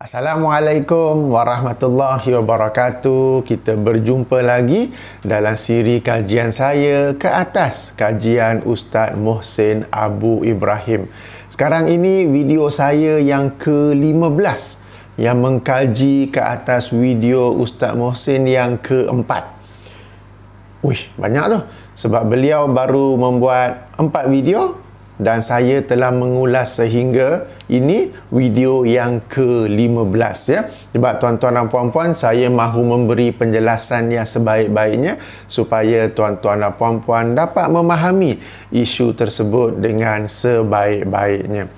Assalamualaikum warahmatullahi wabarakatuh. Kita berjumpa lagi dalam siri kajian saya ke atas kajian Ustaz Mohsin Abu Ibrahim. Sekarang ini video saya yang ke-15 yang mengkaji ke atas video Ustaz Mohsin yang ke-4. Wih, banyak tu. Sebab beliau baru membuat 4 video dan saya telah mengulas sehingga ini video yang ke-15 ya. Sebab tuan-tuan dan puan-puan saya mahu memberi penjelasan yang sebaik-baiknya supaya tuan-tuan dan puan-puan dapat memahami isu tersebut dengan sebaik-baiknya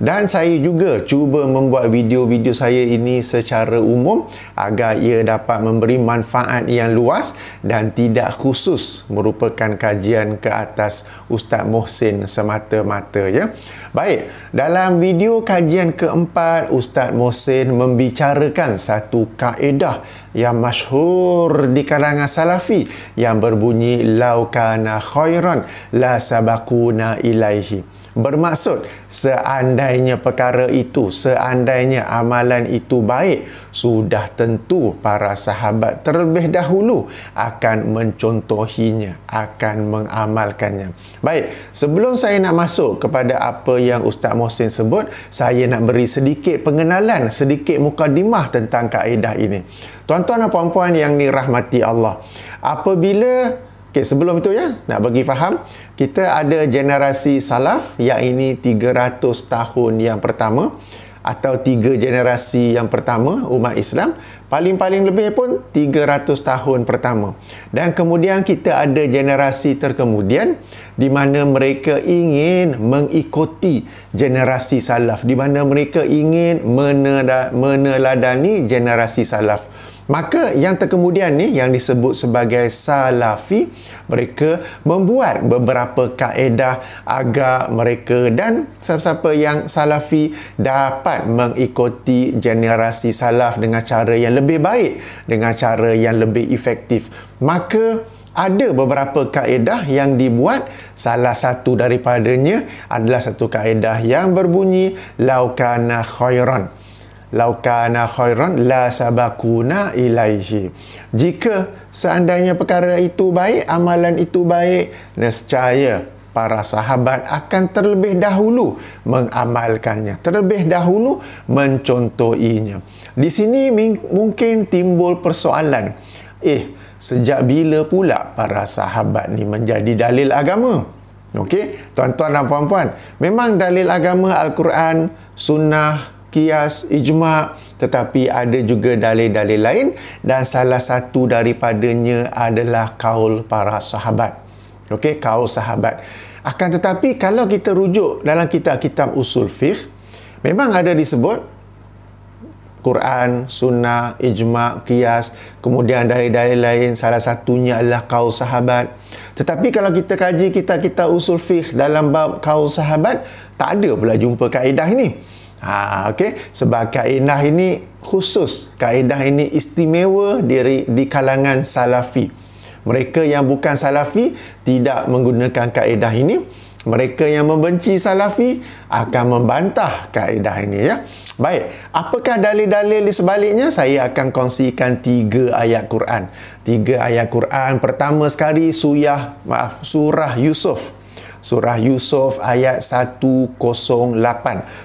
dan saya juga cuba membuat video-video saya ini secara umum agar ia dapat memberi manfaat yang luas dan tidak khusus merupakan kajian ke atas Ustaz Mohsin semata-mata ya. Baik, dalam video kajian keempat Ustaz Mohsin membicarakan satu kaedah yang masyhur di kalangan salafi yang berbunyi laukana khairan la sabakuna ilaihi. Bermaksud seandainya perkara itu, seandainya amalan itu baik, sudah tentu para sahabat terlebih dahulu akan mencontohinya, akan mengamalkannya. Baik, sebelum saya nak masuk kepada apa yang Ustaz Mohsin sebut, saya nak beri sedikit pengenalan, sedikit mukadimah tentang kaedah ini. Tuan-tuan dan puan-puan yang dirahmati Allah, apabila Okey, sebelum itu ya, nak bagi faham, kita ada generasi salaf yang ini 300 tahun yang pertama atau tiga generasi yang pertama umat Islam paling-paling lebih pun 300 tahun pertama dan kemudian kita ada generasi terkemudian di mana mereka ingin mengikuti generasi salaf di mana mereka ingin meneladani generasi salaf Maka yang terkemudian ni yang disebut sebagai salafi mereka membuat beberapa kaedah agar mereka dan siapa-siapa yang salafi dapat mengikuti generasi salaf dengan cara yang lebih baik dengan cara yang lebih efektif. Maka ada beberapa kaedah yang dibuat salah satu daripadanya adalah satu kaedah yang berbunyi laukana khairan laukana khairan la sabakuna ilaihi jika seandainya perkara itu baik amalan itu baik nescaya para sahabat akan terlebih dahulu mengamalkannya terlebih dahulu mencontohinya di sini mungkin timbul persoalan eh sejak bila pula para sahabat ni menjadi dalil agama okey tuan-tuan dan puan-puan memang dalil agama al-Quran sunnah kias ijma' tetapi ada juga dalil-dalil lain dan salah satu daripadanya adalah kaul para sahabat. Okey, kaul sahabat. Akan tetapi kalau kita rujuk dalam kitab-kitab usul fiqh, memang ada disebut Quran, sunnah, ijma', kias, kemudian dalil-dalil lain salah satunya adalah kaul sahabat. Tetapi kalau kita kaji kitab-kitab usul fiqh dalam bab kaul sahabat, tak ada pula jumpa kaedah ini. Ha, okay? Sebab kaedah ini khusus, kaedah ini istimewa diri di kalangan salafi. Mereka yang bukan salafi tidak menggunakan kaedah ini. Mereka yang membenci salafi akan membantah kaedah ini. Ya? Baik, apakah dalil-dalil di sebaliknya? Saya akan kongsikan tiga ayat Quran. Tiga ayat Quran pertama sekali suyah, maaf, surah Yusuf. Yusuf. Surah Yusuf ayat 108.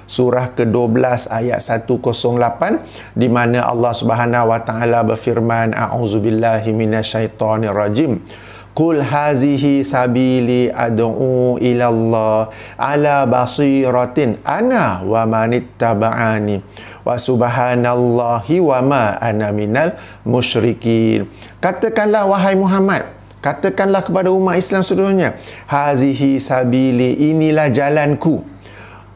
Surah ke-12 ayat 108 di mana Allah Subhanahu wa taala berfirman a'udzubillahi minasyaitonirrajim. Kul hazihi sabili ad'u ila Allah ala basiratin ana wa manittaba'ani wa subhanallahi wa ma ana minal musyrikin. Katakanlah wahai Muhammad katakanlah kepada umat Islam seluruhnya hazihi sabili inilah jalanku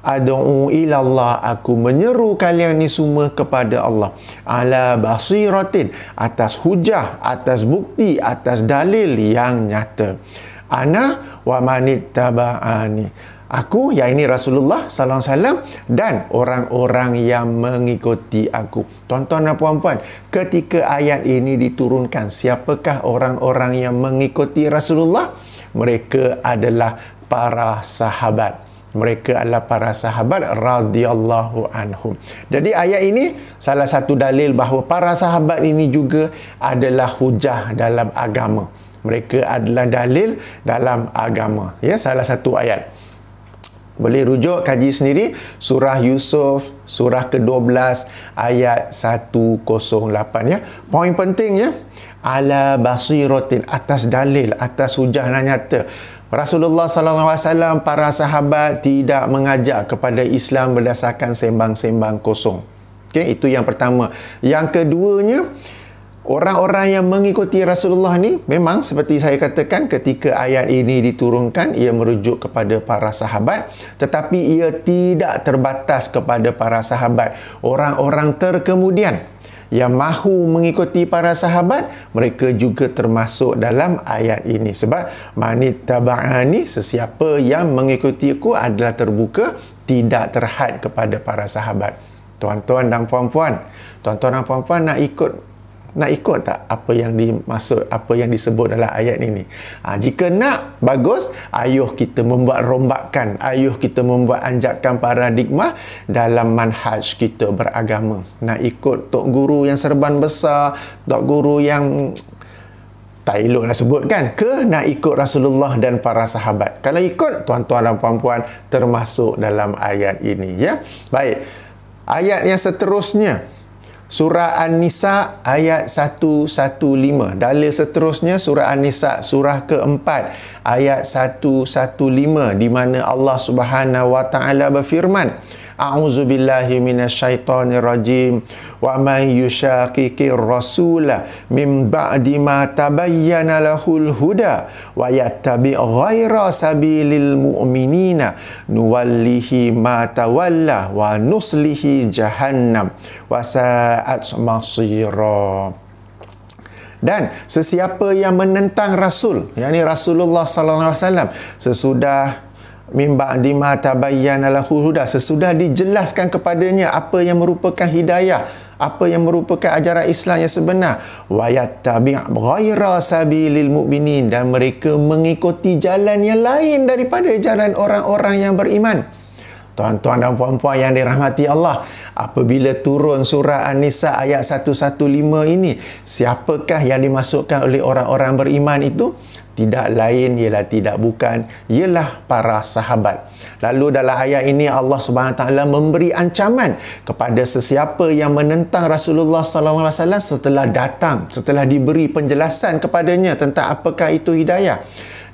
ad'u ila Allah aku menyeru kalian ni semua kepada Allah ala basiratin atas hujah atas bukti atas dalil yang nyata ana wa manittaba'ani aku yang ini Rasulullah sallallahu alaihi wasallam dan orang-orang yang mengikuti aku. Tuan-tuan dan puan-puan, ketika ayat ini diturunkan, siapakah orang-orang yang mengikuti Rasulullah? Mereka adalah para sahabat. Mereka adalah para sahabat radhiyallahu anhum. Jadi ayat ini salah satu dalil bahawa para sahabat ini juga adalah hujah dalam agama. Mereka adalah dalil dalam agama. Ya, salah satu ayat. Boleh rujuk kaji sendiri surah Yusuf surah ke-12 ayat 108 ya. Poin pentingnya ala basiratin atas dalil atas hujah dan nyata. Rasulullah sallallahu alaihi wasallam para sahabat tidak mengajak kepada Islam berdasarkan sembang-sembang kosong. Okey, itu yang pertama. Yang keduanya, uh, Orang-orang yang mengikuti Rasulullah ni memang seperti saya katakan ketika ayat ini diturunkan ia merujuk kepada para sahabat tetapi ia tidak terbatas kepada para sahabat. Orang-orang terkemudian yang mahu mengikuti para sahabat mereka juga termasuk dalam ayat ini sebab manittaba'ani sesiapa yang mengikuti aku adalah terbuka tidak terhad kepada para sahabat. Tuan-tuan dan puan-puan, tuan-tuan dan puan-puan nak ikut nak ikut tak apa yang dimaksud apa yang disebut dalam ayat ini ha, ah, jika nak bagus ayuh kita membuat rombakan ayuh kita membuat anjakan paradigma dalam manhaj kita beragama nak ikut tok guru yang serban besar tok guru yang tak elok nak sebutkan ke nak ikut Rasulullah dan para sahabat kalau ikut tuan-tuan dan puan-puan termasuk dalam ayat ini ya baik ayat yang seterusnya Surah An-Nisa ayat 115. Dalil seterusnya surah An-Nisa surah keempat ayat 115 di mana Allah Subhanahu Wa Taala berfirman, A'udzu billahi minasyaitonir rajim. Wa may yushaqiqir rasula mim ba'di ma tabayyana lahul huda wa yattabi ghaira sabilil mu'minina nuwallihi ma tawalla wa nuslihi jahannam wa sa'at masira. Dan sesiapa yang menentang Rasul, yakni Rasulullah sallallahu alaihi wasallam sesudah mimba dima tabayyana lahu huda sesudah dijelaskan kepadanya apa yang merupakan hidayah apa yang merupakan ajaran Islam yang sebenar wayat tabi' ghaira sabilil mu'minin dan mereka mengikuti jalan yang lain daripada jalan orang-orang yang beriman tuan-tuan dan puan-puan yang dirahmati Allah apabila turun surah An-Nisa ayat 115 ini siapakah yang dimasukkan oleh orang-orang beriman itu tidak lain ialah tidak bukan ialah para sahabat. Lalu dalam ayat ini Allah Subhanahu taala memberi ancaman kepada sesiapa yang menentang Rasulullah sallallahu alaihi wasallam setelah datang, setelah diberi penjelasan kepadanya tentang apakah itu hidayah.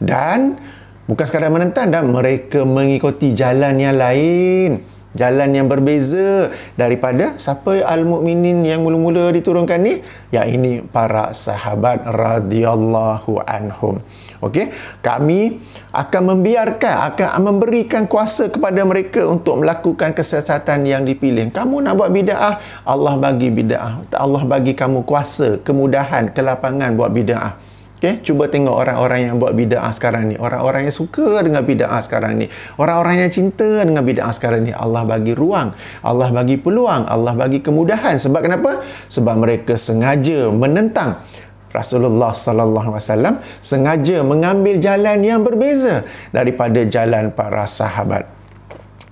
Dan bukan sekadar menentang dan mereka mengikuti jalan yang lain jalan yang berbeza daripada siapa al-mukminin yang mula-mula diturunkan ni yang ini para sahabat radhiyallahu anhum okey kami akan membiarkan akan memberikan kuasa kepada mereka untuk melakukan kesesatan yang dipilih kamu nak buat bidaah Allah bagi bidaah Allah bagi kamu kuasa kemudahan kelapangan buat bidaah Okay, cuba tengok orang-orang yang buat bida'ah sekarang ni. Orang-orang yang suka dengan bida'ah sekarang ni. Orang-orang yang cinta dengan bida'ah sekarang ni. Allah bagi ruang. Allah bagi peluang. Allah bagi kemudahan. Sebab kenapa? Sebab mereka sengaja menentang Rasulullah sallallahu alaihi wasallam sengaja mengambil jalan yang berbeza daripada jalan para sahabat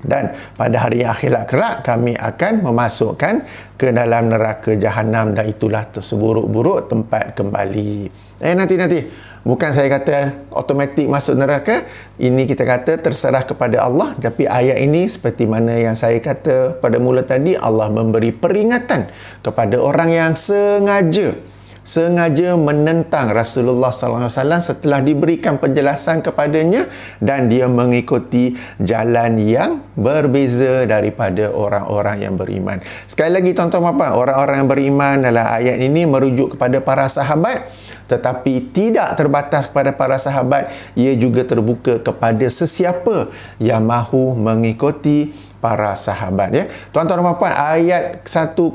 dan pada hari akhirat kerak kami akan memasukkan ke dalam neraka jahanam dan itulah terseburuk buruk tempat kembali. Eh nanti nanti bukan saya kata otomatik masuk neraka. Ini kita kata terserah kepada Allah tapi ayat ini seperti mana yang saya kata pada mula tadi Allah memberi peringatan kepada orang yang sengaja sengaja menentang Rasulullah sallallahu alaihi wasallam setelah diberikan penjelasan kepadanya dan dia mengikuti jalan yang berbeza daripada orang-orang yang beriman. Sekali lagi tuan-tuan puan-puan, orang-orang yang beriman dalam ayat ini merujuk kepada para sahabat tetapi tidak terbatas kepada para sahabat, ia juga terbuka kepada sesiapa yang mahu mengikuti para sahabat ya. Tuan-tuan dan puan-puan, ayat 108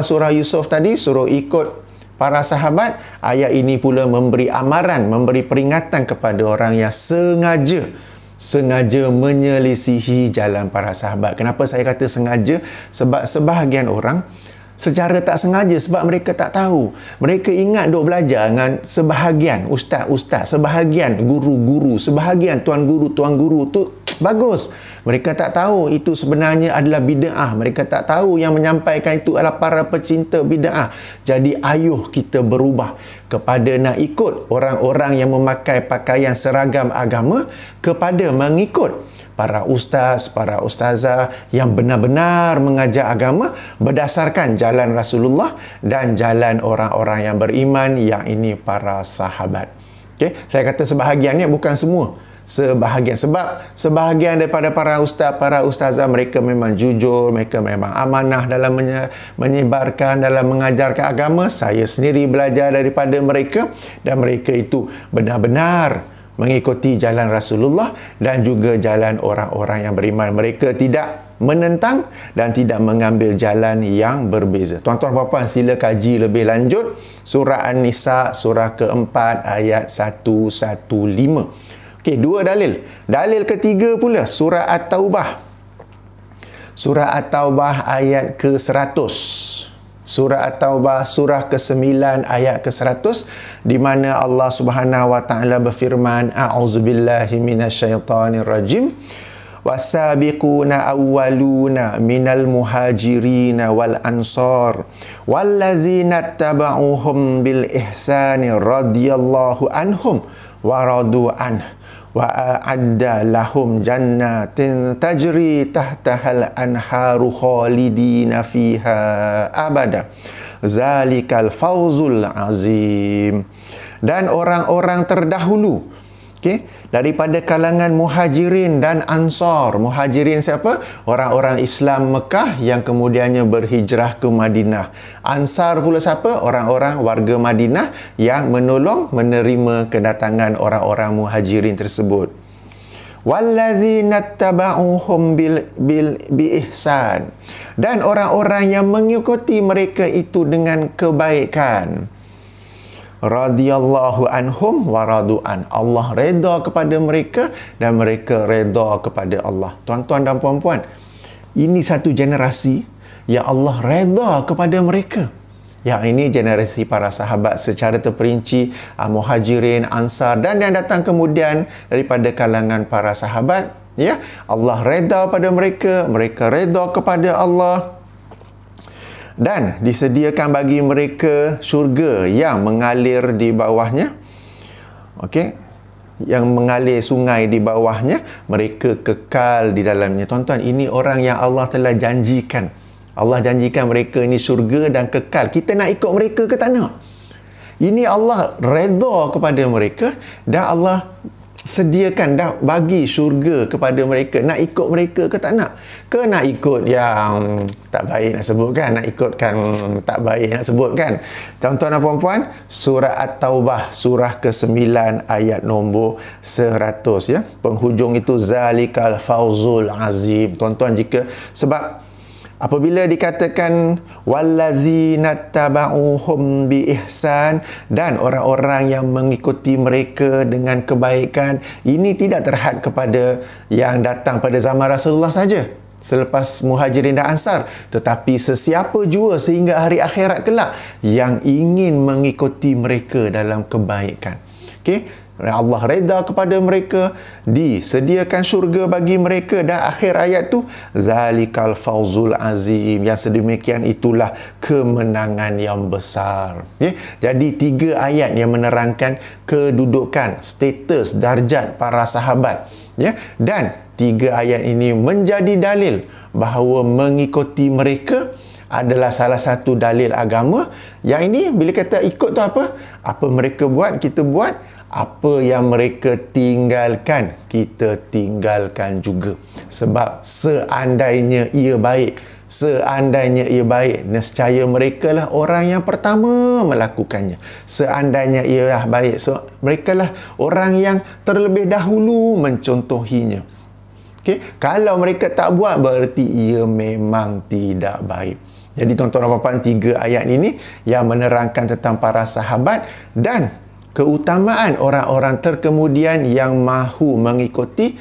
surah Yusuf tadi suruh ikut para sahabat ayat ini pula memberi amaran memberi peringatan kepada orang yang sengaja sengaja menyelisihi jalan para sahabat kenapa saya kata sengaja sebab sebahagian orang secara tak sengaja sebab mereka tak tahu mereka ingat duk belajar dengan sebahagian ustaz-ustaz sebahagian guru-guru sebahagian tuan guru tuan guru tu bagus. Mereka tak tahu itu sebenarnya adalah bid'ah. Mereka tak tahu yang menyampaikan itu adalah para pecinta bid'ah. Jadi ayuh kita berubah kepada nak ikut orang-orang yang memakai pakaian seragam agama kepada mengikut para ustaz, para ustazah yang benar-benar mengajar agama berdasarkan jalan Rasulullah dan jalan orang-orang yang beriman yang ini para sahabat. Okay? Saya kata sebahagiannya bukan semua sebahagian sebab sebahagian daripada para ustaz para ustazah mereka memang jujur mereka memang amanah dalam menyebarkan dalam mengajarkan agama saya sendiri belajar daripada mereka dan mereka itu benar-benar mengikuti jalan Rasulullah dan juga jalan orang-orang yang beriman mereka tidak menentang dan tidak mengambil jalan yang berbeza. Tuan-tuan puan-puan sila kaji lebih lanjut surah An-Nisa surah keempat ayat 115. Okey, dua dalil. Dalil ketiga pula surah At-Taubah. Surah At-Taubah ayat ke-100. Surah At-Taubah surah ke-9 ayat ke-100 di mana Allah Subhanahu wa taala berfirman a'udzubillahi minasyaitonirrajim wasabiquna awwaluna minal muhajirin wal ansar wallazina tabauhum bil ihsani radhiyallahu anhum waradu anhu wa a'adda lahum jannatin tajri tahtaha al-anharu khalidina fiha abada zalikal fawzul azim dan orang-orang terdahulu Okay? Daripada kalangan muhajirin dan ansar. Muhajirin siapa? Orang-orang Islam Mekah yang kemudiannya berhijrah ke Madinah. Ansar pula siapa? Orang-orang warga Madinah yang menolong menerima kedatangan orang-orang muhajirin tersebut. Wallazina taba'uhum bil bil bi Dan orang-orang yang mengikuti mereka itu dengan kebaikan radhiyallahu anhum waradu'an Allah reda kepada mereka dan mereka reda kepada Allah tuan-tuan dan puan-puan ini satu generasi yang Allah reda kepada mereka yang ini generasi para sahabat secara terperinci uh, muhajirin ansar dan yang datang kemudian daripada kalangan para sahabat ya Allah reda pada mereka mereka reda kepada Allah dan disediakan bagi mereka syurga yang mengalir di bawahnya okey yang mengalir sungai di bawahnya mereka kekal di dalamnya tuan-tuan ini orang yang Allah telah janjikan Allah janjikan mereka ini syurga dan kekal kita nak ikut mereka ke tak nak ini Allah redha kepada mereka dan Allah sediakan dah bagi syurga kepada mereka nak ikut mereka ke tak nak ke nak ikut yang tak baik nak sebutkan. kan nak ikutkan tak baik nak sebutkan. kan tuan-tuan dan puan-puan surah at-taubah surah ke-9 ayat nombor 100 ya penghujung itu zalikal fauzul azim tuan-tuan jika sebab apabila dikatakan wallazina taba'uhum ihsan dan orang-orang yang mengikuti mereka dengan kebaikan ini tidak terhad kepada yang datang pada zaman Rasulullah saja selepas muhajirin dan ansar tetapi sesiapa jua sehingga hari akhirat kelak yang ingin mengikuti mereka dalam kebaikan okay? Allah reda kepada mereka disediakan syurga bagi mereka dan akhir ayat tu zalikal fauzul azim yang sedemikian itulah kemenangan yang besar ya jadi tiga ayat yang menerangkan kedudukan status darjat para sahabat ya dan tiga ayat ini menjadi dalil bahawa mengikuti mereka adalah salah satu dalil agama yang ini bila kata ikut tu apa apa mereka buat kita buat apa yang mereka tinggalkan kita tinggalkan juga sebab seandainya ia baik seandainya ia baik nescaya mereka lah orang yang pertama melakukannya seandainya ia lah baik so, mereka lah orang yang terlebih dahulu mencontohinya okay? kalau mereka tak buat berarti ia memang tidak baik jadi tuan-tuan dan puan-puan tiga ayat ini yang menerangkan tentang para sahabat dan keutamaan orang-orang terkemudian yang mahu mengikuti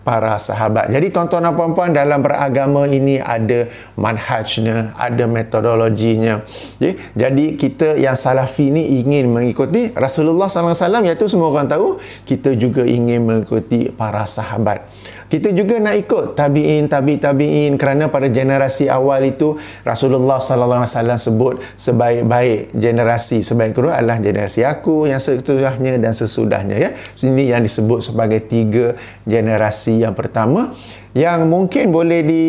para sahabat. Jadi tuan-tuan dan puan-puan dalam beragama ini ada manhajnya, ada metodologinya. Okay? Jadi kita yang salafi ni ingin mengikuti Rasulullah Sallallahu Alaihi SAW iaitu semua orang tahu kita juga ingin mengikuti para sahabat. Kita juga nak ikut tabi'in, tabi' tabi'in kerana pada generasi awal itu Rasulullah sallallahu alaihi wasallam sebut sebaik-baik generasi sebaik kedua adalah generasi aku yang seterusnya dan sesudahnya ya. Sini yang disebut sebagai tiga generasi yang pertama yang mungkin boleh di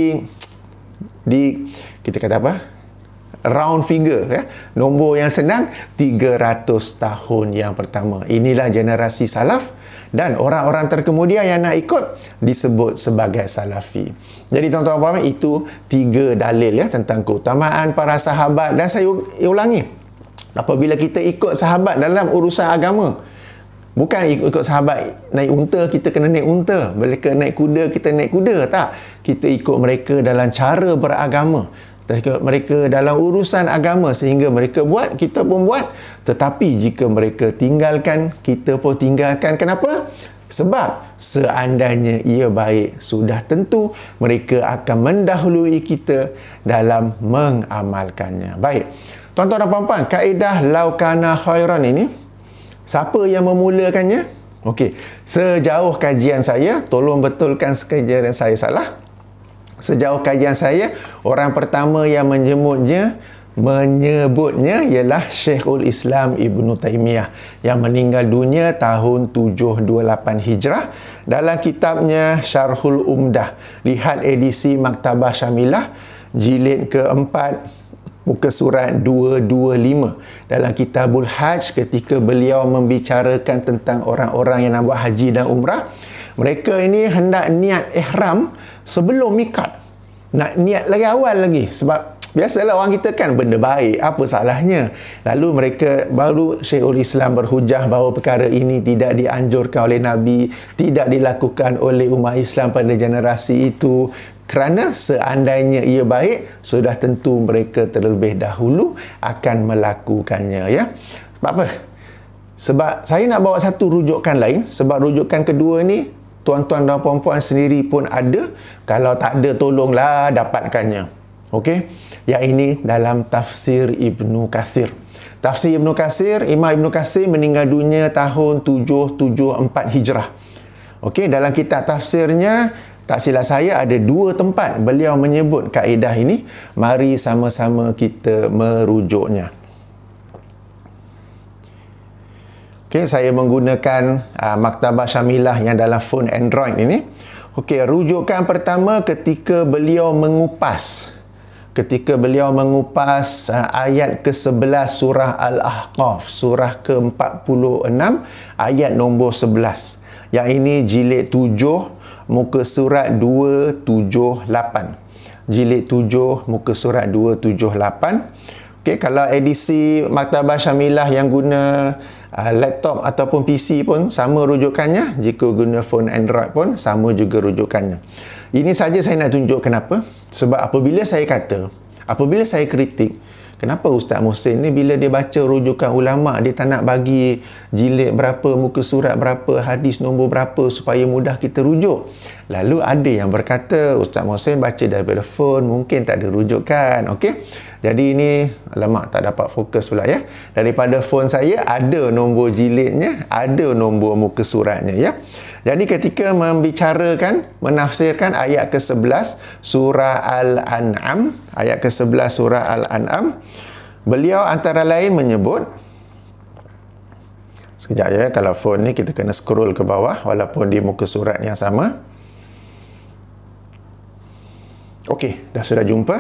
di kita kata apa? round figure ya. Nombor yang senang 300 tahun yang pertama. Inilah generasi salaf dan orang-orang terkemudian yang nak ikut disebut sebagai salafi. Jadi tuan-tuan puan-puan itu tiga dalil ya tentang keutamaan para sahabat dan saya ulangi apabila kita ikut sahabat dalam urusan agama bukan ikut sahabat naik unta kita kena naik unta mereka naik kuda kita naik kuda tak kita ikut mereka dalam cara beragama mereka dalam urusan agama sehingga mereka buat, kita pun buat. Tetapi jika mereka tinggalkan, kita pun tinggalkan. Kenapa? Sebab seandainya ia baik, sudah tentu mereka akan mendahului kita dalam mengamalkannya. Baik. Tuan-tuan dan puan-puan, kaedah laukana khairan ini, siapa yang memulakannya? Okey, sejauh kajian saya, tolong betulkan sekejap saya salah. Sejauh kajian saya, orang pertama yang menjemutnya menyebutnya ialah Syekhul Islam Ibn Taimiyah yang meninggal dunia tahun 728 Hijrah dalam kitabnya Syarhul Umdah. Lihat edisi Maktabah Syamilah jilid keempat muka surat 225 dalam kitabul Hajj ketika beliau membicarakan tentang orang-orang yang nak buat haji dan umrah. Mereka ini hendak niat ihram sebelum mikat nak niat lagi awal lagi sebab biasalah orang kita kan benda baik apa salahnya lalu mereka baru Syekhul Islam berhujah bahawa perkara ini tidak dianjurkan oleh Nabi tidak dilakukan oleh umat Islam pada generasi itu kerana seandainya ia baik sudah tentu mereka terlebih dahulu akan melakukannya ya sebab apa sebab saya nak bawa satu rujukan lain sebab rujukan kedua ni tuan-tuan dan puan-puan sendiri pun ada kalau tak ada tolonglah dapatkannya okey yang ini dalam tafsir Ibn Qasir. tafsir Ibn Qasir, Imam Ibn Qasir meninggal dunia tahun 774 Hijrah okey dalam kitab tafsirnya tak silap saya ada dua tempat beliau menyebut kaedah ini mari sama-sama kita merujuknya Okey, saya menggunakan uh, maktabah Syamilah yang dalam phone Android ini. Okey, rujukan pertama ketika beliau mengupas ketika beliau mengupas uh, ayat ke-11 surah Al-Ahqaf, surah ke-46 ayat nombor 11. Yang ini jilid 7 muka surat 278 jilid 7 muka surat lapan. Okey kalau edisi Maktabah Syamilah yang guna Ah, laptop ataupun PC pun sama rujukannya jika guna phone Android pun sama juga rujukannya ini saja saya nak tunjuk kenapa sebab apabila saya kata apabila saya kritik Kenapa Ustaz Mohsin ni bila dia baca rujukan ulama dia tak nak bagi jilid berapa, muka surat berapa, hadis nombor berapa supaya mudah kita rujuk. Lalu ada yang berkata Ustaz Mohsin baca dari telefon mungkin tak ada rujukan. Okey. Jadi ini lama tak dapat fokus pula ya. Daripada telefon saya ada nombor jilidnya, ada nombor muka suratnya ya. Jadi ketika membicarakan, menafsirkan ayat ke-11 surah Al-An'am, ayat ke-11 surah Al-An'am, beliau antara lain menyebut, sekejap ya, kalau phone ni kita kena scroll ke bawah walaupun di muka surat yang sama. Okey, dah sudah jumpa.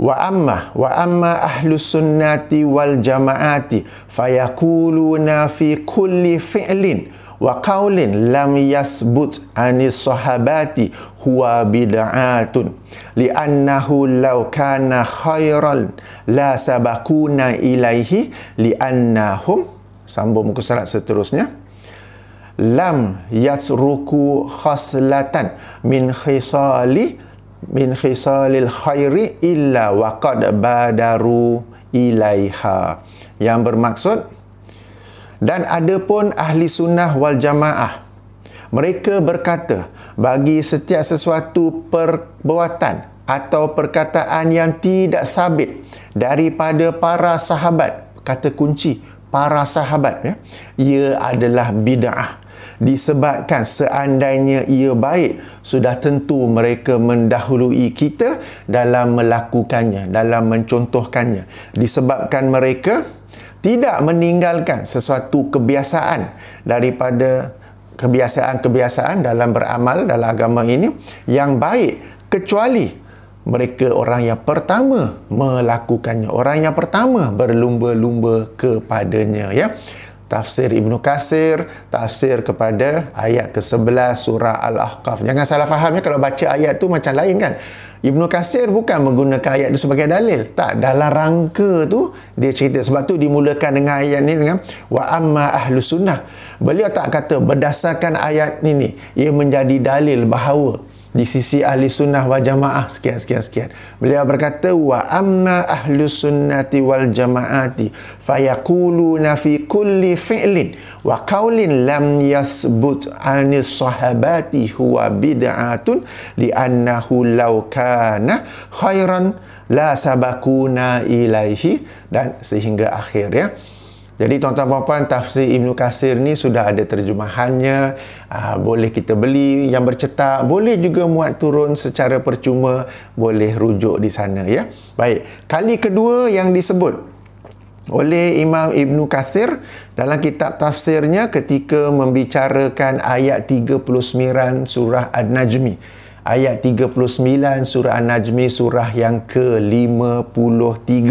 Wa amma wa amma ahlus sunnati wal jamaati fayaquluna fi kulli fi'lin wa qaulin lam yasbut anis sahabati huwa bid'atun li annahu law kana khairan la sabakuna ilaihi li annahum sambung muka surat seterusnya lam yasruku khaslatan min khisali min khisalil khairi illa waqad badaru ilaiha yang bermaksud dan ada pun ahli sunnah wal jamaah. Mereka berkata, bagi setiap sesuatu perbuatan atau perkataan yang tidak sabit daripada para sahabat, kata kunci, para sahabat, ya, ia adalah bida'ah. Disebabkan seandainya ia baik, sudah tentu mereka mendahului kita dalam melakukannya, dalam mencontohkannya. Disebabkan mereka tidak meninggalkan sesuatu kebiasaan daripada kebiasaan-kebiasaan dalam beramal dalam agama ini yang baik kecuali mereka orang yang pertama melakukannya orang yang pertama berlumba-lumba kepadanya ya tafsir Ibnu Kasir tafsir kepada ayat ke-11 surah Al-Ahqaf jangan salah faham ya, kalau baca ayat tu macam lain kan Ibn Kasir bukan menggunakan ayat itu sebagai dalil. Tak, dalam rangka tu dia cerita. Sebab tu dimulakan dengan ayat ni dengan wa ahlu sunnah. Beliau tak kata berdasarkan ayat ini, ia menjadi dalil bahawa di sisi ahli sunnah wal jamaah sekian sekian sekian. Beliau berkata wa amma ahli sunnati wal jamaati fayaquluna fi kulli fi'lin wa qawlin lam yasbut ani sahabati huwa bid'atun li annahu law kana khairan la sabakuna ilaihi dan sehingga akhir ya. Jadi tuan-tuan puan-puan tafsir Ibnu Kasir ni sudah ada terjemahannya aa, ah, boleh kita beli yang bercetak boleh juga muat turun secara percuma boleh rujuk di sana ya. Baik, kali kedua yang disebut oleh Imam Ibnu Kathir dalam kitab tafsirnya ketika membicarakan ayat 39 surah An-Najmi. Ayat 39 surah An-Najmi surah yang ke-53.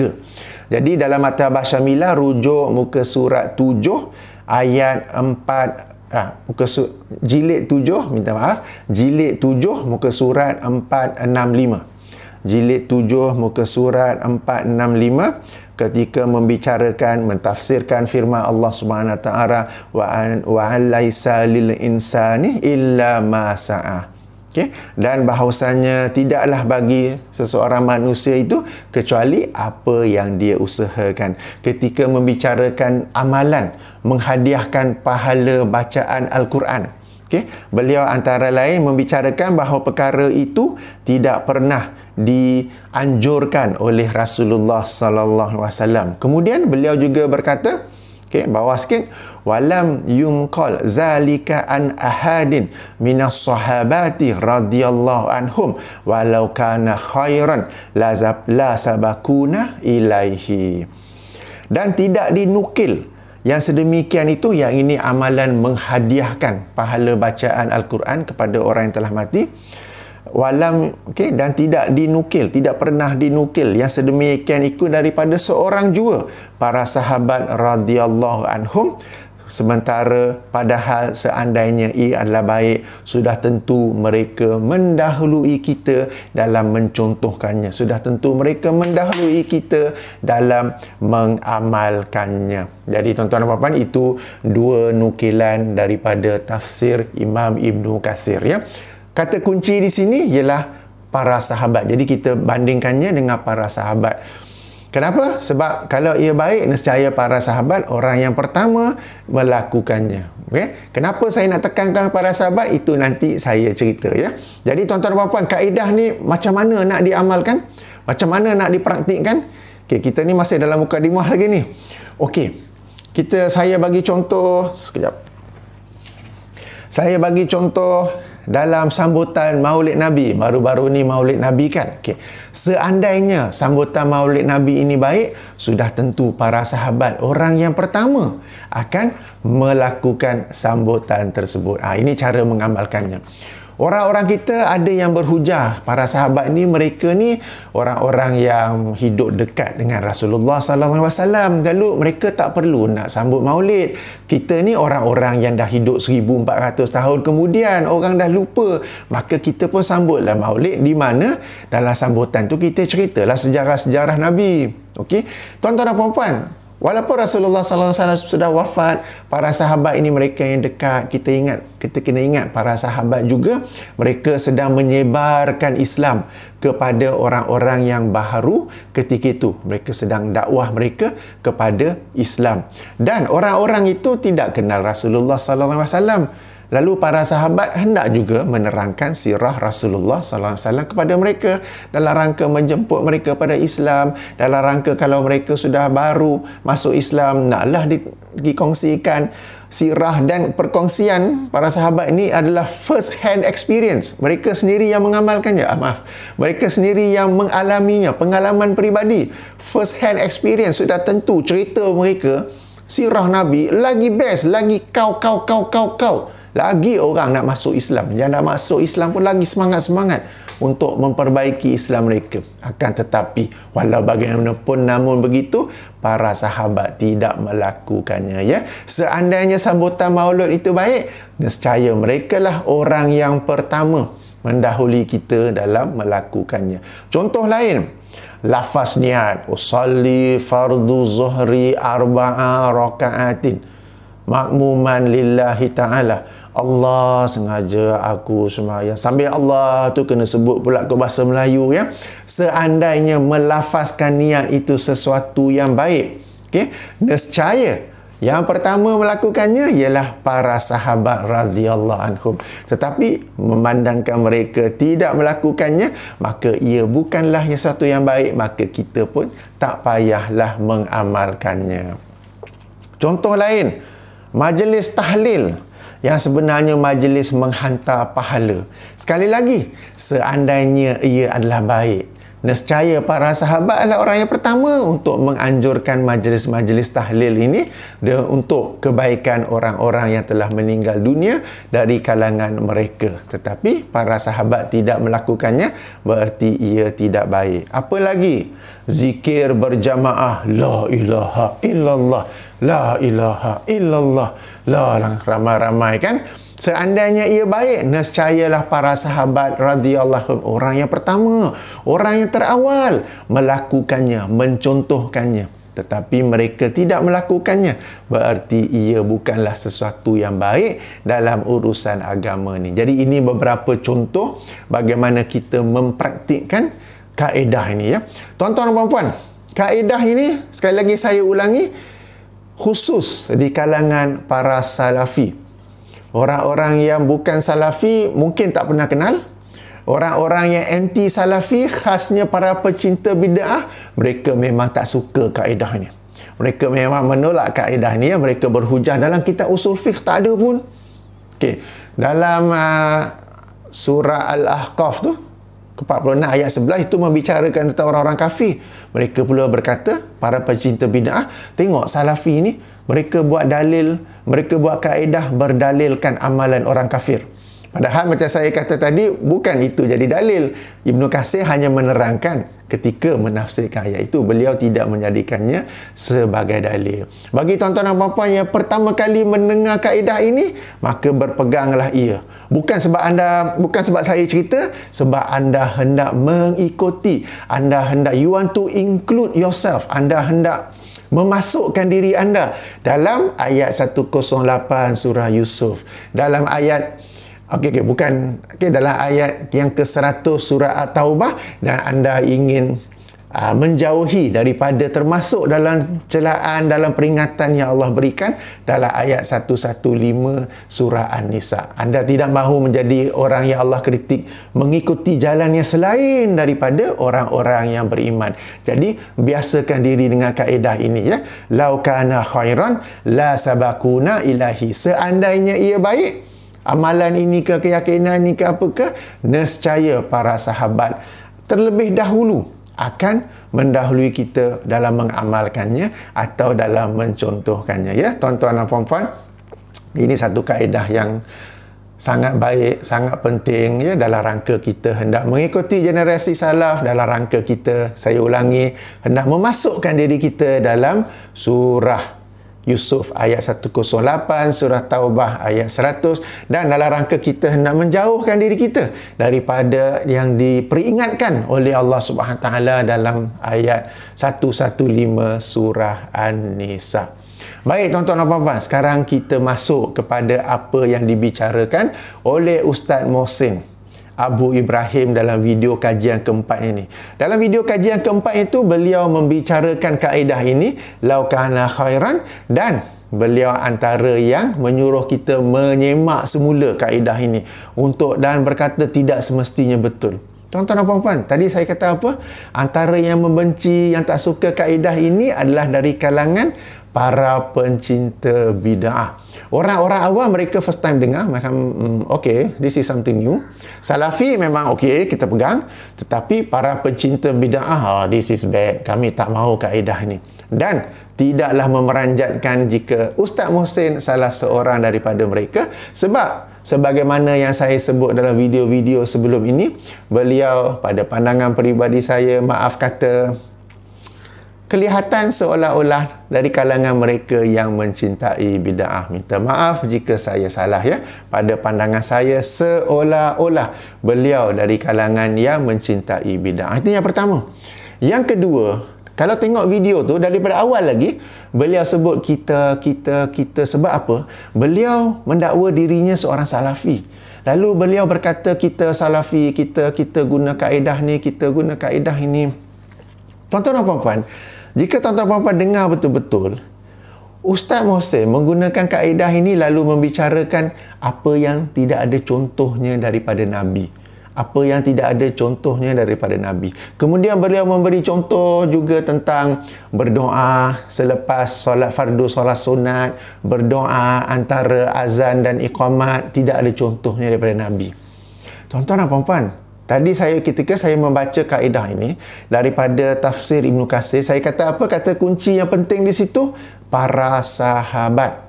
Jadi dalam mata bahasa Mila rujuk muka surat 7 ayat 4 ah muka surat jilid 7 minta maaf jilid 7 muka surat 465. Jilid 7 muka surat 465 ketika membicarakan mentafsirkan firman Allah Subhanahu taala wa an wa laisa lil insani illa ma sa'a. Okay? Dan bahawasanya tidaklah bagi seseorang manusia itu kecuali apa yang dia usahakan. Ketika membicarakan amalan, menghadiahkan pahala bacaan Al-Quran. Okay? Beliau antara lain membicarakan bahawa perkara itu tidak pernah dianjurkan oleh Rasulullah sallallahu alaihi wasallam. Kemudian beliau juga berkata, Okay, bawah sikit. Walam yumqal zalika an ahadin minas sahabati radhiyallahu anhum walau kana khairan la la sabakuna ilaihi. Dan tidak dinukil yang sedemikian itu yang ini amalan menghadiahkan pahala bacaan al-Quran kepada orang yang telah mati walam okey dan tidak dinukil tidak pernah dinukil yang sedemikian ikut daripada seorang jua para sahabat radhiyallahu anhum sementara padahal seandainya ia adalah baik sudah tentu mereka mendahului kita dalam mencontohkannya sudah tentu mereka mendahului kita dalam mengamalkannya jadi tuan-tuan dan puan-puan itu dua nukilan daripada tafsir Imam Ibnu Katsir ya kata kunci di sini ialah para sahabat. Jadi kita bandingkannya dengan para sahabat. Kenapa? Sebab kalau ia baik, nescaya para sahabat orang yang pertama melakukannya. Okay? Kenapa saya nak tekankan para sahabat? Itu nanti saya cerita. ya. Jadi tuan-tuan dan puan-puan, kaedah ni macam mana nak diamalkan? Macam mana nak dipraktikkan? Okay, kita ni masih dalam muka dimah lagi ni. Okey, kita saya bagi contoh sekejap. Saya bagi contoh dalam sambutan maulid Nabi baru-baru ni maulid Nabi kan okay. seandainya sambutan maulid Nabi ini baik sudah tentu para sahabat orang yang pertama akan melakukan sambutan tersebut ha, ini cara mengamalkannya Orang-orang kita ada yang berhujah. Para sahabat ni mereka ni orang-orang yang hidup dekat dengan Rasulullah sallallahu alaihi wasallam. Lalu mereka tak perlu nak sambut Maulid. Kita ni orang-orang yang dah hidup 1400 tahun kemudian, orang dah lupa. Maka kita pun sambutlah Maulid di mana dalam sambutan tu kita ceritalah sejarah-sejarah Nabi. Okey. Tuan-tuan dan puan-puan, Walaupun Rasulullah sallallahu alaihi wasallam sudah wafat, para sahabat ini mereka yang dekat. Kita ingat, kita kena ingat para sahabat juga mereka sedang menyebarkan Islam kepada orang-orang yang baharu ketika itu. Mereka sedang dakwah mereka kepada Islam. Dan orang-orang itu tidak kenal Rasulullah sallallahu alaihi wasallam. Lalu para sahabat hendak juga menerangkan sirah Rasulullah sallallahu alaihi wasallam kepada mereka dalam rangka menjemput mereka pada Islam, dalam rangka kalau mereka sudah baru masuk Islam naklah dikongsikan sirah dan perkongsian para sahabat ini adalah first hand experience. Mereka sendiri yang mengamalkannya. Ah, maaf. Mereka sendiri yang mengalaminya, pengalaman peribadi. First hand experience sudah tentu cerita mereka sirah Nabi lagi best, lagi kau kau kau kau kau. kau lagi orang nak masuk Islam yang nak masuk Islam pun lagi semangat-semangat untuk memperbaiki Islam mereka akan tetapi walau bagaimanapun namun begitu para sahabat tidak melakukannya ya seandainya sambutan maulud itu baik nescaya mereka lah orang yang pertama mendahului kita dalam melakukannya contoh lain lafaz niat usalli fardu zuhri arba'a raka'atin makmuman lillahi ta'ala Allah sengaja aku semayang. Sambil Allah tu kena sebut pula ke bahasa Melayu ya. Seandainya melafazkan niat itu sesuatu yang baik. Okey. Nescaya yang pertama melakukannya ialah para sahabat radhiyallahu anhum. Tetapi memandangkan mereka tidak melakukannya, maka ia bukanlah yang satu yang baik, maka kita pun tak payahlah mengamalkannya. Contoh lain, majlis tahlil yang sebenarnya majlis menghantar pahala. Sekali lagi, seandainya ia adalah baik. Nescaya para sahabat adalah orang yang pertama untuk menganjurkan majlis-majlis tahlil ini untuk kebaikan orang-orang yang telah meninggal dunia dari kalangan mereka. Tetapi para sahabat tidak melakukannya bererti ia tidak baik. Apa lagi? Zikir berjamaah. La ilaha illallah. La ilaha illallah lah ramai-ramai kan seandainya ia baik nescayalah para sahabat radhiyallahu orang yang pertama orang yang terawal melakukannya mencontohkannya tetapi mereka tidak melakukannya berarti ia bukanlah sesuatu yang baik dalam urusan agama ni jadi ini beberapa contoh bagaimana kita mempraktikkan kaedah ini ya tuan-tuan dan puan-puan kaedah ini sekali lagi saya ulangi khusus di kalangan para salafi. Orang-orang yang bukan salafi mungkin tak pernah kenal. Orang-orang yang anti salafi khasnya para pecinta bid'ah, mereka memang tak suka kaedah ini. Mereka memang menolak kaedah ini. Mereka berhujah dalam kitab usul fiqh tak ada pun. Okay, dalam uh, surah Al-Ahqaf tu ke-46 ayat 11 itu membicarakan tentang orang-orang kafir. Mereka pula berkata, para pencinta bina'ah, tengok salafi ini. mereka buat dalil, mereka buat kaedah berdalilkan amalan orang kafir. Padahal macam saya kata tadi, bukan itu jadi dalil. Ibn Qasir hanya menerangkan ketika menafsirkan ayat itu. Beliau tidak menjadikannya sebagai dalil. Bagi tuan-tuan dan puan-puan yang pertama kali mendengar kaedah ini, maka berpeganglah ia. Bukan sebab anda, bukan sebab saya cerita, sebab anda hendak mengikuti. Anda hendak, you want to include yourself. Anda hendak memasukkan diri anda dalam ayat 108 surah Yusuf. Dalam ayat Okey, okay, bukan. Okey, adalah ayat yang ke-100 surah At-Taubah dan anda ingin uh, menjauhi daripada termasuk dalam celaan, dalam peringatan yang Allah berikan dalam ayat 115 surah An-Nisa. Anda tidak mahu menjadi orang yang Allah kritik mengikuti jalan yang selain daripada orang-orang yang beriman. Jadi, biasakan diri dengan kaedah ini. Ya. Laukana kana khairan, la sabakuna ilahi. Seandainya ia baik, amalan ini ke keyakinan ini ke apakah nescaya para sahabat terlebih dahulu akan mendahului kita dalam mengamalkannya atau dalam mencontohkannya ya tuan-tuan dan puan-puan ini satu kaedah yang sangat baik sangat penting ya dalam rangka kita hendak mengikuti generasi salaf dalam rangka kita saya ulangi hendak memasukkan diri kita dalam surah Yusuf ayat 108, surah Taubah ayat 100 dan dalam rangka kita hendak menjauhkan diri kita daripada yang diperingatkan oleh Allah Subhanahu taala dalam ayat 115 surah An-Nisa. Baik tuan-tuan dan puan-puan, sekarang kita masuk kepada apa yang dibicarakan oleh Ustaz Mohsin Abu Ibrahim dalam video kajian keempat ini. Dalam video kajian keempat itu beliau membicarakan kaedah ini laukana khairan dan beliau antara yang menyuruh kita menyemak semula kaedah ini untuk dan berkata tidak semestinya betul. Tuan-tuan dan puan-puan, tadi saya kata apa? Antara yang membenci, yang tak suka kaedah ini adalah dari kalangan para pencinta bid'ah. Orang-orang awam mereka first time dengar mereka, mm, okay, this is something new. Salafi memang okay, kita pegang. Tetapi para pencinta bid'ah, oh, this is bad. Kami tak mahu kaedah ini. Dan tidaklah memeranjatkan jika Ustaz Mohsin salah seorang daripada mereka sebab sebagaimana yang saya sebut dalam video-video sebelum ini beliau pada pandangan peribadi saya maaf kata kelihatan seolah-olah dari kalangan mereka yang mencintai bid'ah minta maaf jika saya salah ya pada pandangan saya seolah-olah beliau dari kalangan yang mencintai bid'ah itu yang pertama yang kedua kalau tengok video tu daripada awal lagi beliau sebut kita, kita, kita sebab apa? Beliau mendakwa dirinya seorang salafi. Lalu beliau berkata kita salafi, kita, kita guna kaedah ni, kita guna kaedah ini. Tuan-tuan dan puan-puan, jika tuan-tuan dan puan-puan dengar betul-betul, Ustaz Mohsen menggunakan kaedah ini lalu membicarakan apa yang tidak ada contohnya daripada Nabi apa yang tidak ada contohnya daripada Nabi. Kemudian beliau memberi contoh juga tentang berdoa selepas solat fardu, solat sunat, berdoa antara azan dan iqamat, tidak ada contohnya daripada Nabi. Tuan-tuan dan puan-puan, tadi saya ketika saya membaca kaedah ini daripada tafsir Ibn Kasir, saya kata apa kata kunci yang penting di situ? Para sahabat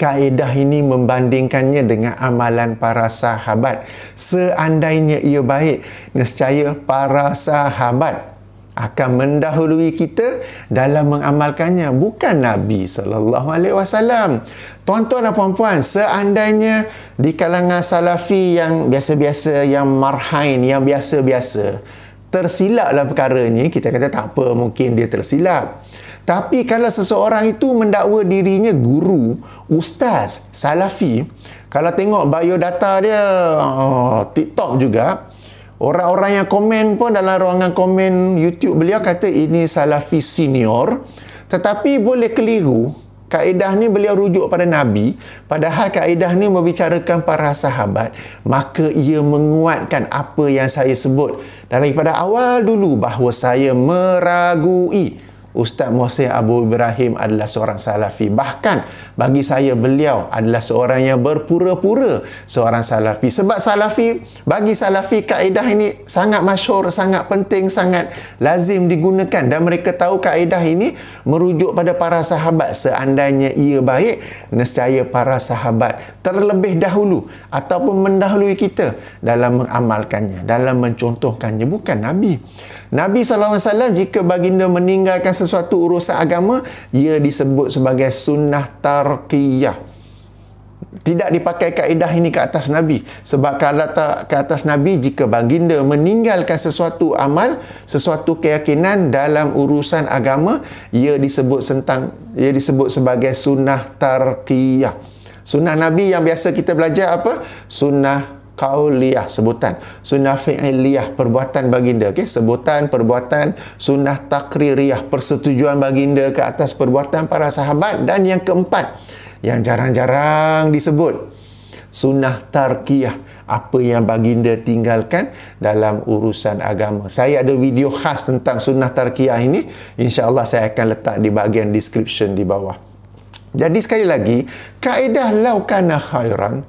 kaedah ini membandingkannya dengan amalan para sahabat seandainya ia baik nescaya para sahabat akan mendahului kita dalam mengamalkannya bukan nabi sallallahu alaihi wasallam tuan-tuan dan puan-puan seandainya di kalangan salafi yang biasa-biasa yang marhain yang biasa-biasa tersilaplah perkara ini kita kata tak apa mungkin dia tersilap tapi kalau seseorang itu mendakwa dirinya guru, ustaz, salafi, kalau tengok biodata dia oh, TikTok juga, orang-orang yang komen pun dalam ruangan komen YouTube beliau kata ini salafi senior. Tetapi boleh keliru, kaedah ni beliau rujuk pada Nabi, padahal kaedah ni membicarakan para sahabat, maka ia menguatkan apa yang saya sebut daripada awal dulu bahawa saya meragui. Ustaz Muhsin Abu Ibrahim adalah seorang salafi. Bahkan bagi saya beliau adalah seorang yang berpura-pura seorang salafi. Sebab salafi, bagi salafi kaedah ini sangat masyur, sangat penting, sangat lazim digunakan. Dan mereka tahu kaedah ini merujuk pada para sahabat. Seandainya ia baik, nescaya para sahabat terlebih dahulu ataupun mendahului kita dalam mengamalkannya, dalam mencontohkannya. Bukan Nabi. Nabi SAW jika baginda meninggalkan sesuatu urusan agama, ia disebut sebagai sunnah tarqiyah. Tidak dipakai kaedah ini ke atas Nabi. Sebab kalau tak ke atas Nabi, jika baginda meninggalkan sesuatu amal, sesuatu keyakinan dalam urusan agama, ia disebut sentang, ia disebut sebagai sunnah tarqiyah. Sunnah Nabi yang biasa kita belajar apa? Sunnah kauliyah sebutan sunnah fi'liyah perbuatan baginda okey sebutan perbuatan sunnah takririyah persetujuan baginda ke atas perbuatan para sahabat dan yang keempat yang jarang-jarang disebut sunnah tarkiyah apa yang baginda tinggalkan dalam urusan agama. Saya ada video khas tentang sunnah tarkiyah ini. InsyaAllah saya akan letak di bahagian description di bawah. Jadi sekali lagi, kaedah laukana khairan,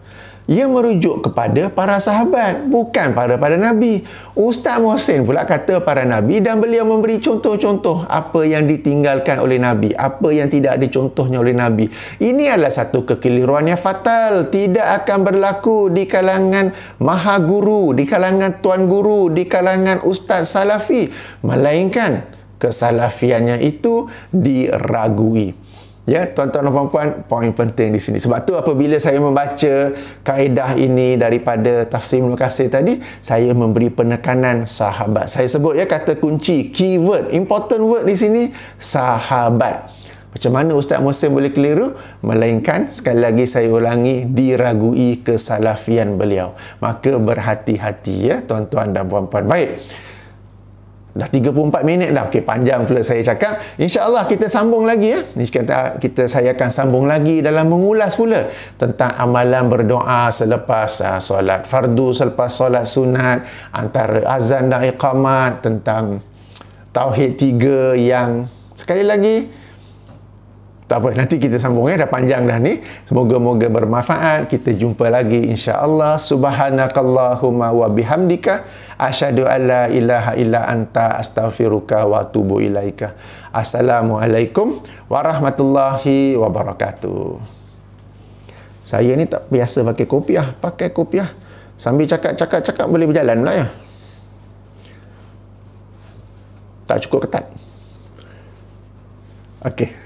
ia merujuk kepada para sahabat bukan pada para nabi ustaz mohsin pula kata para nabi dan beliau memberi contoh-contoh apa yang ditinggalkan oleh nabi apa yang tidak ada contohnya oleh nabi ini adalah satu kekeliruan yang fatal tidak akan berlaku di kalangan maha guru di kalangan tuan guru di kalangan ustaz salafi melainkan kesalafiannya itu diragui Ya, tuan-tuan dan puan-puan, poin penting di sini. Sebab tu apabila saya membaca kaedah ini daripada tafsir Ibn Qasir tadi, saya memberi penekanan sahabat. Saya sebut ya kata kunci, keyword, important word di sini, sahabat. Macam mana Ustaz Musim boleh keliru? Melainkan, sekali lagi saya ulangi, diragui kesalafian beliau. Maka berhati-hati ya, tuan-tuan dan puan-puan. Baik. Dah 34 minit dah. Okey, panjang pula saya cakap. InsyaAllah kita sambung lagi ya. Kita, kita saya akan sambung lagi dalam mengulas pula tentang amalan berdoa selepas uh, solat fardu, selepas solat sunat, antara azan dan iqamat, tentang tauhid tiga yang sekali lagi tak apa, nanti kita sambung ya. Dah panjang dah ni. Semoga-moga bermanfaat. Kita jumpa lagi insyaAllah. Subhanakallahumma wa bihamdika. Asyhadu alla ilaha illa anta astaghfiruka wa atubu ilaika. Assalamualaikum warahmatullahi wabarakatuh. Saya ni tak biasa pakai kopiah, pakai kopiah sambil cakap-cakap-cakap boleh berjalan pula ya. Tak cukup ketat. Okey.